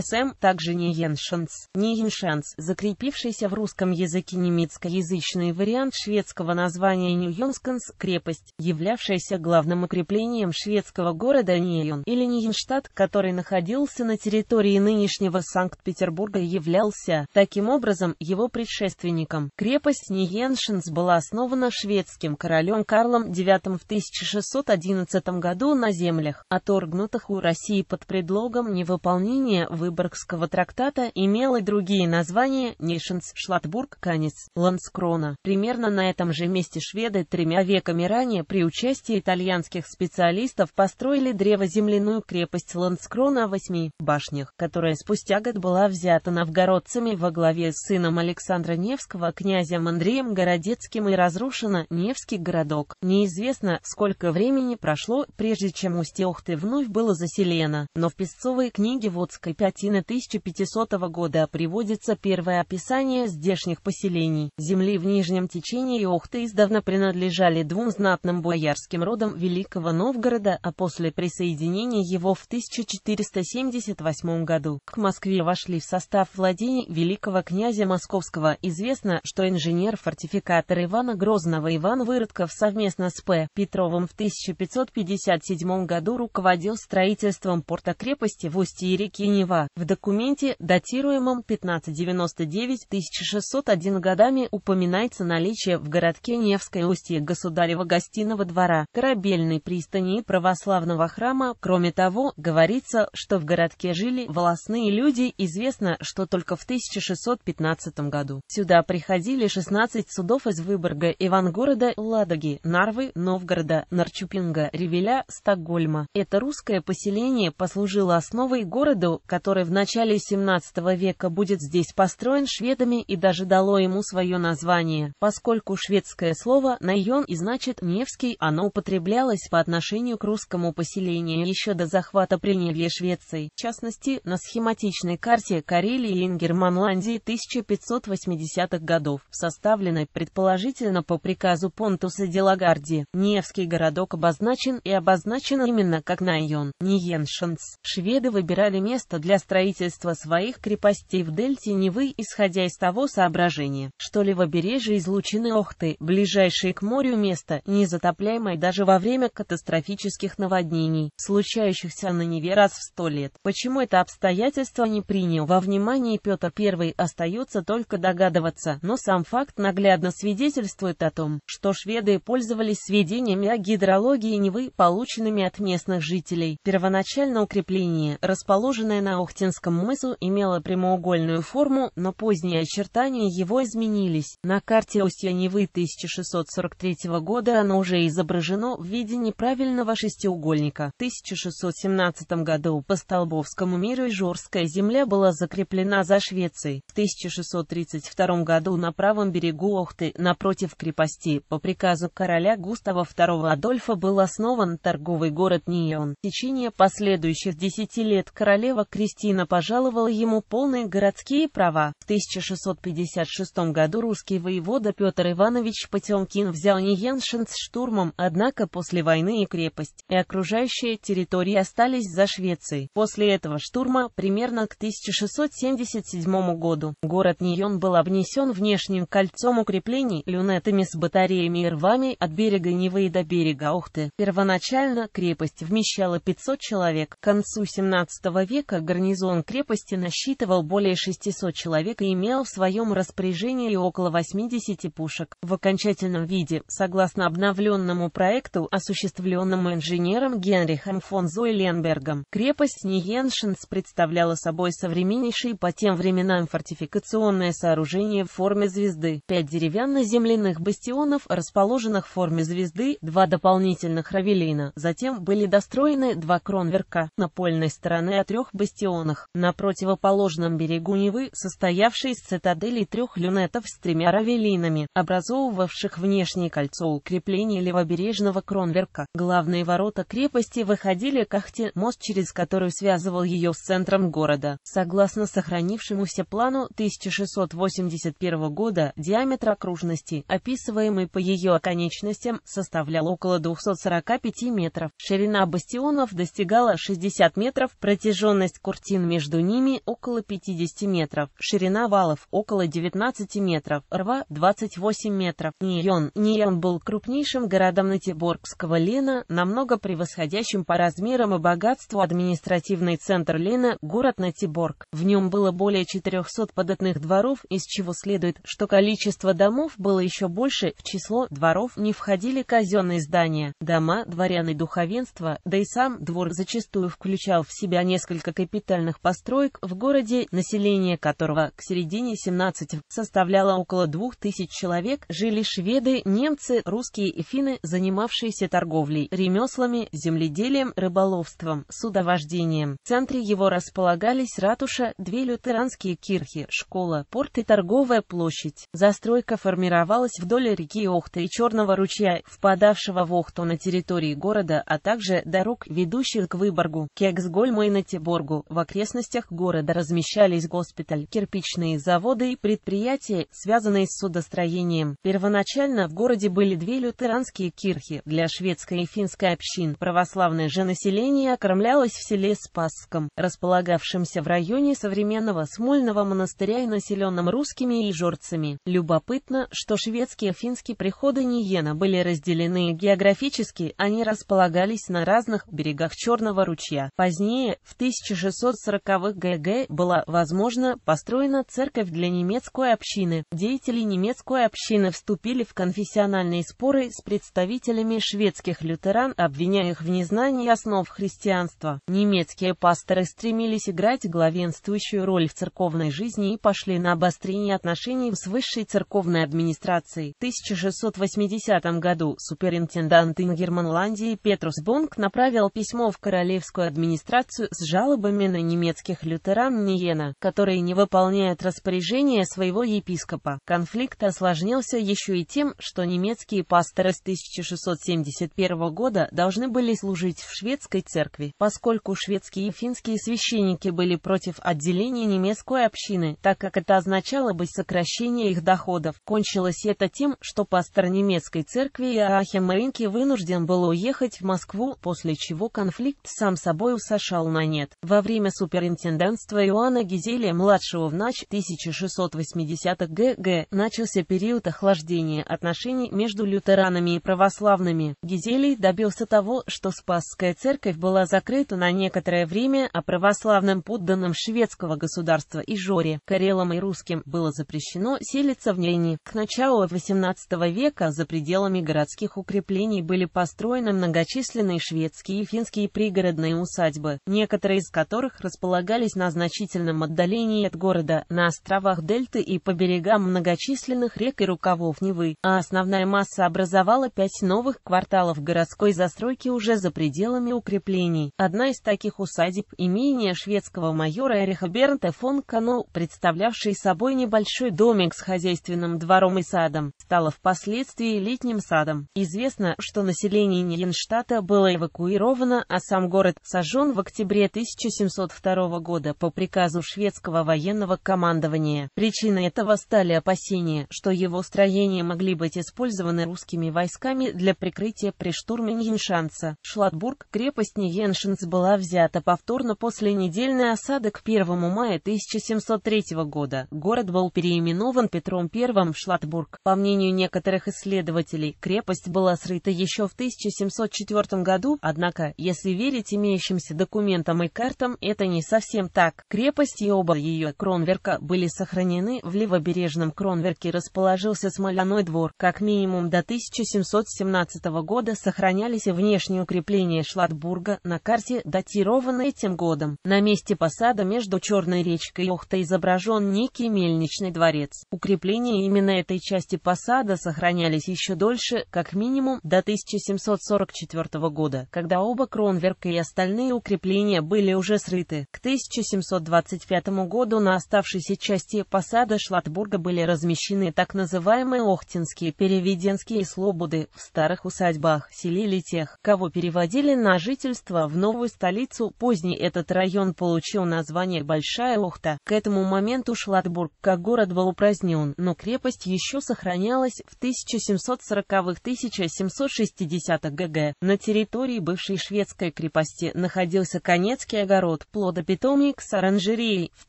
СМ также не Еншенс, не Еншенс, закрепившийся в русском языке немецкоязычный вариант шведского названия Ньюйонсканс, крепость, являвшаяся главным укреплением шведского города Ньюйон или Ньюйнштадт, который находился на территории нынешнего Санкт-Петербурга и являлся, таким образом, его предшественником. Крепость Ниеншенс была основана шведским королем Карлом IX в 1611 году на землях, оторгнутых у России под предлогом невыполнения в Выборгского трактата имела другие названия Нишенс, Шлатбург, Канец, Ланскрона. Примерно на этом же месте шведы тремя веками ранее при участии итальянских специалистов построили древоземляную крепость Ланскрона в восьми башнях, которая спустя год была взята новгородцами во главе с сыном Александра Невского, князем Андреем Городецким и разрушена Невский городок. Неизвестно, сколько времени прошло, прежде чем устье Охты вновь было заселено, но в песцовой книге Водской пять скотины 1500 года а приводится первое описание здешних поселений. Земли в нижнем течении Охты издавна принадлежали двум знатным боярским родам Великого Новгорода, а после присоединения его в 1478 году к Москве вошли в состав владений великого князя Московского. Известно, что инженер-фортификатор Ивана Грозного Иван Выродков совместно с П. Петровым в 1557 году руководил строительством порта-крепости в устье реки Нева. В документе, датируемом 1599-1601 годами, упоминается наличие в городке Невской устье государева гостиного двора, корабельной пристани и православного храма. Кроме того, говорится, что в городке жили волосные люди, известно, что только в 1615 году. Сюда приходили 16 судов из Выборга, Ивангорода, Ладоги, Нарвы, Новгорода, Нарчупинга, Ревеля, Стокгольма. Это русское поселение послужило основой городу, который который в начале 17 века будет здесь построен шведами и даже дало ему свое название, поскольку шведское слово «найон» и значит «невский», оно употреблялось по отношению к русскому поселению еще до захвата приняли Швеции, в частности, на схематичной карте Карелии и Ингерманландии 1580-х годов, составленной, предположительно, по приказу Понтуса Делагарди. Невский городок обозначен и обозначен именно как Найон, Ниеншенс. Шведы выбирали место для для строительства своих крепостей в дельте Невы, исходя из того соображения, что левобережье излучины Охты, ближайшее к морю место, незатопляемое даже во время катастрофических наводнений, случающихся на Неве раз в сто лет. Почему это обстоятельство не принял во внимание Петр I, остается только догадываться, но сам факт наглядно свидетельствует о том, что шведы пользовались сведениями о гидрологии Невы, полученными от местных жителей. Первоначально укрепление, расположенное на Гаухтинском мысу имела прямоугольную форму, но поздние очертания его изменились. На карте устья Невы 1643 года оно уже изображено в виде неправильного шестиугольника. В 1617 году по Столбовскому миру Ижорская земля была закреплена за Швецией. В 1632 году на правом берегу Охты, напротив крепости, по приказу короля Густава II Адольфа был основан торговый город Нион. В течение последующих десяти лет королева крестьянина Кристина пожаловала ему полные городские права. В 1656 году русский воевода Петр Иванович Потемкин взял Ниеншин с штурмом, однако после войны и крепость, и окружающие территории остались за Швецией. После этого штурма, примерно к 1677 году, город Нион был обнесен внешним кольцом укреплений, люнетами с батареями и рвами от берега Невы до берега Охты. Первоначально крепость вмещала 500 человек. К концу 17 века гарнизон гарнизон крепости насчитывал более 600 человек и имел в своем распоряжении около 80 пушек. В окончательном виде, согласно обновленному проекту, осуществленному инженером Генрихом фон Зойленбергом, крепость Ниеншенс представляла собой современнейшее по тем временам фортификационное сооружение в форме звезды, пять деревянно-земляных бастионов, расположенных в форме звезды, два дополнительных равелина, затем были достроены два кронверка, напольной стороны от трех бастионов Ионах, на противоположном берегу Невы, состоявшей из цитаделей трех люнетов с тремя равелинами, образовывавших внешнее кольцо укрепления левобережного Кронверка. Главные ворота крепости выходили к Ахте, мост через который связывал ее с центром города. Согласно сохранившемуся плану 1681 года, диаметр окружности, описываемый по ее оконечностям, составлял около 245 метров. Ширина бастионов достигала 60 метров, протяженность курт плотин между ними около 50 метров, ширина валов около 19 метров, рва 28 метров. Нион. Нион был крупнейшим городом Натиборгского Лена, намного превосходящим по размерам и богатству административный центр Лена, город Натиборг. В нем было более 400 податных дворов, из чего следует, что количество домов было еще больше, в число дворов не входили казенные здания, дома, дворян и духовенство, да и сам двор зачастую включал в себя несколько капиталов капитальных построек в городе, население которого к середине 17 составляло около 2000 человек, жили шведы, немцы, русские и финны, занимавшиеся торговлей, ремеслами, земледелием, рыболовством, судовождением. В центре его располагались ратуша, две лютеранские кирхи, школа, порт и торговая площадь. Застройка формировалась вдоль реки Охта и Черного ручья, впадавшего в Охту на территории города, а также дорог, ведущих к Выборгу, Кексгольму и Натеборгу, вокруг окрестностях города размещались госпиталь, кирпичные заводы и предприятия, связанные с судостроением. Первоначально в городе были две лютеранские кирхи для шведской и финской общин. Православное же население окормлялось в селе Спасском, располагавшемся в районе современного Смольного монастыря и населенном русскими и жорцами. Любопытно, что шведские и финские приходы Ниена были разделены географически, они располагались на разных берегах Черного ручья. Позднее, в 1600 1940-х г.г. была, возможно, построена церковь для немецкой общины. Деятели немецкой общины вступили в конфессиональные споры с представителями шведских лютеран, обвиняя их в незнании основ христианства. Немецкие пасторы стремились играть главенствующую роль в церковной жизни и пошли на обострение отношений с высшей церковной администрацией. В 1680 году суперинтендант Ингерманландии Петрус Бонг направил письмо в королевскую администрацию с жалобами члены немецких лютеран Ниена, которые не выполняют распоряжения своего епископа. Конфликт осложнился еще и тем, что немецкие пасторы с 1671 года должны были служить в шведской церкви, поскольку шведские и финские священники были против отделения немецкой общины, так как это означало бы сокращение их доходов. Кончилось это тем, что пастор немецкой церкви Иоахим Ринки вынужден был уехать в Москву, после чего конфликт сам собой усошел на нет. Во время время суперинтендентства Иоанна Гизелия-младшего в нач 1680-х г.г. начался период охлаждения отношений между лютеранами и православными. Гизелий добился того, что Спасская церковь была закрыта на некоторое время, а православным подданным шведского государства и Жоре, карелам и русским было запрещено селиться в ней. К началу 18 века за пределами городских укреплений были построены многочисленные шведские и финские пригородные усадьбы, некоторые из которых которых располагались на значительном отдалении от города, на островах Дельты и по берегам многочисленных рек и рукавов Невы, а основная масса образовала пять новых кварталов городской застройки уже за пределами укреплений. Одна из таких усадеб – имение шведского майора Эриха Бернта фон Кану, представлявший собой небольшой домик с хозяйственным двором и садом, стала впоследствии летним садом. Известно, что население Ньенштадта было эвакуировано, а сам город сожжен в октябре 1700 1902 года по приказу шведского военного командования. Причиной этого стали опасения, что его строения могли быть использованы русскими войсками для прикрытия при штурме Ньеншанса. Шлатбург, крепость Ньеншанс была взята повторно после недельной осады к 1 мая 1703 года. Город был переименован Петром I в Шлатбург. По мнению некоторых исследователей, крепость была срыта еще в 1704 году, однако, если верить имеющимся документам и картам, это это не совсем так. Крепость и оба ее кронверка были сохранены. В левобережном кронверке расположился смоляной двор. Как минимум до 1717 года сохранялись внешние укрепления Шлатбурга на карте, датированной этим годом. На месте посада между Черной речкой и Охта изображен некий мельничный дворец. Укрепления именно этой части посада сохранялись еще дольше, как минимум до 1744 года, когда оба кронверка и остальные укрепления были уже срыты открыты. К 1725 году на оставшейся части посада Шлатбурга были размещены так называемые Охтинские, Переведенские и Слободы. В старых усадьбах селили тех, кого переводили на жительство в новую столицу. Поздний этот район получил название Большая Охта. К этому моменту Шлатбург как город был упразднен, но крепость еще сохранялась в 1740-1760-х ГГ. На территории бывшей шведской крепости находился Конецкий огород, плодопитомник с оранжереей, в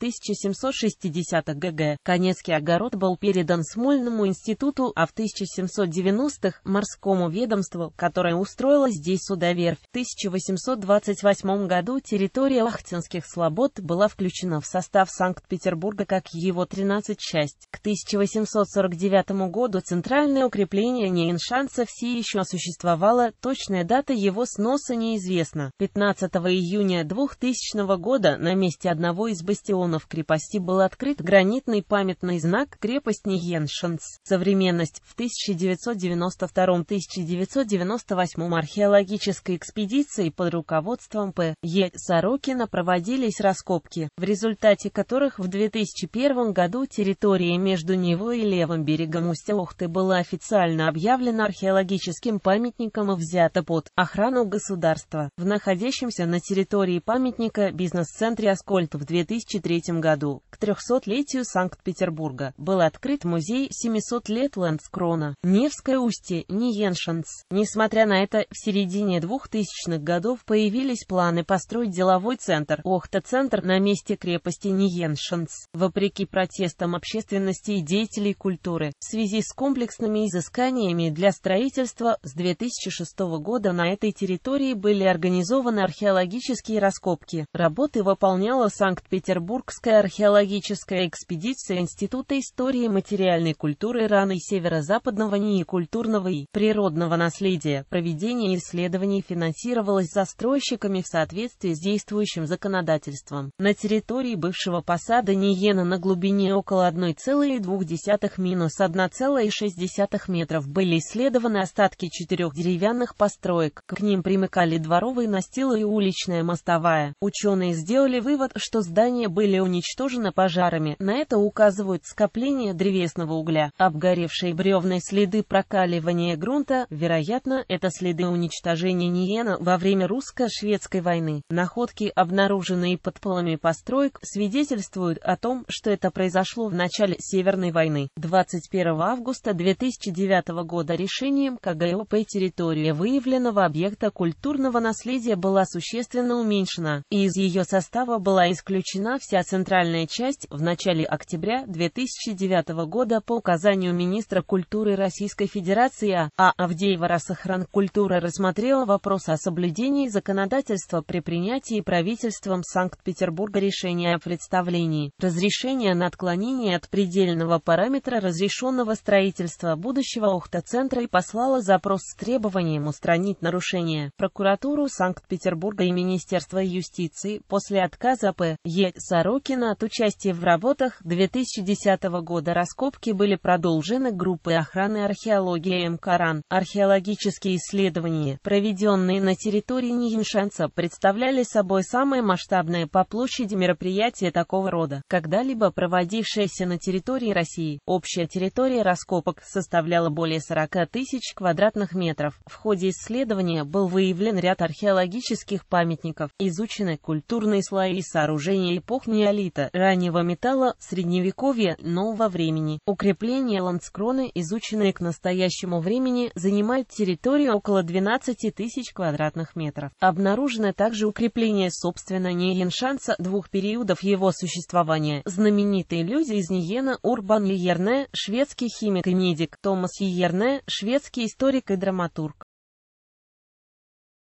1760-х г.г. Конецкий огород был передан Смольному институту, а в 1790-х – морскому ведомству, которое устроило здесь судоверфь. В 1828 году территория Лахтинских слобод была включена в состав Санкт-Петербурга как его 13 часть. К 1849 году центральное укрепление Нейншанца все еще существовало, точная дата его сноса неизвестна. 15 июня 2000 года года на месте одного из бастионов крепости был открыт гранитный памятный знак крепость Ниеншенс. Современность в 1992-1998 археологической экспедиции под руководством П. Е. Сорокина проводились раскопки, в результате которых в 2001 году территория между Невой и левым берегом устья Охты была официально объявлена археологическим памятником и взята под охрану государства. В находящемся на территории памятника бизнес-центре «Аскольд» в 2003 году. К 300-летию Санкт-Петербурга был открыт музей 700 лет Лэндскрона, Невское устье, Ниеншенс. Несмотря на это, в середине 2000-х годов появились планы построить деловой центр «Охта-центр» на месте крепости Ниеншенс. Вопреки протестам общественности и деятелей культуры, в связи с комплексными изысканиями для строительства с 2006 года на этой территории были организованы археологические раскопки, работы выполняла Санкт-Петербургская археологическая экспедиция Института истории материальной культуры Ирана и северо-западного НИИ культурного и природного наследия. Проведение исследований финансировалось застройщиками в соответствии с действующим законодательством. На территории бывшего посада Ниена на глубине около 1,2-1,6 метров были исследованы остатки четырех деревянных построек. К ним примыкали дворовые настилы и уличная мостовая. Ученые ученые сделали вывод, что здания были уничтожены пожарами. На это указывают скопление древесного угля, обгоревшие бревные следы прокаливания грунта, вероятно, это следы уничтожения Ниена во время русско-шведской войны. Находки, обнаруженные под полами построек, свидетельствуют о том, что это произошло в начале Северной войны. 21 августа 2009 года решением КГОП территория выявленного объекта культурного наследия была существенно уменьшена, и из ее состава была исключена вся центральная часть в начале октября 2009 года по указанию министра культуры Российской Федерации А. а. Авдеева Рассохранкультура рассмотрела вопрос о соблюдении законодательства при принятии правительством Санкт-Петербурга решения о представлении разрешения на отклонение от предельного параметра разрешенного строительства будущего Ухта-центра и послала запрос с требованием устранить нарушение. Прокуратуру Санкт-Петербурга и Министерство юстиции после отказа П. Е. Сорокина от участия в работах 2010 года раскопки были продолжены группой охраны археологии МКРАН. Археологические исследования, проведенные на территории Ньиншанса, представляли собой самое масштабное по площади мероприятие такого рода, когда-либо проводившееся на территории России. Общая территория раскопок составляла более 40 тысяч квадратных метров. В ходе исследования был выявлен ряд археологических памятников, изучены культуры архитектурные слои и сооружения эпох неолита, раннего металла, средневековья, нового времени. Укрепление ландскроны, изученное к настоящему времени, занимает территорию около 12 тысяч квадратных метров. Обнаружено также укрепление собственно Ниеншанса двух периодов его существования. Знаменитые люди из Ниена Урбан Йерне, шведский химик и медик, Томас Йерне, шведский историк и драматург.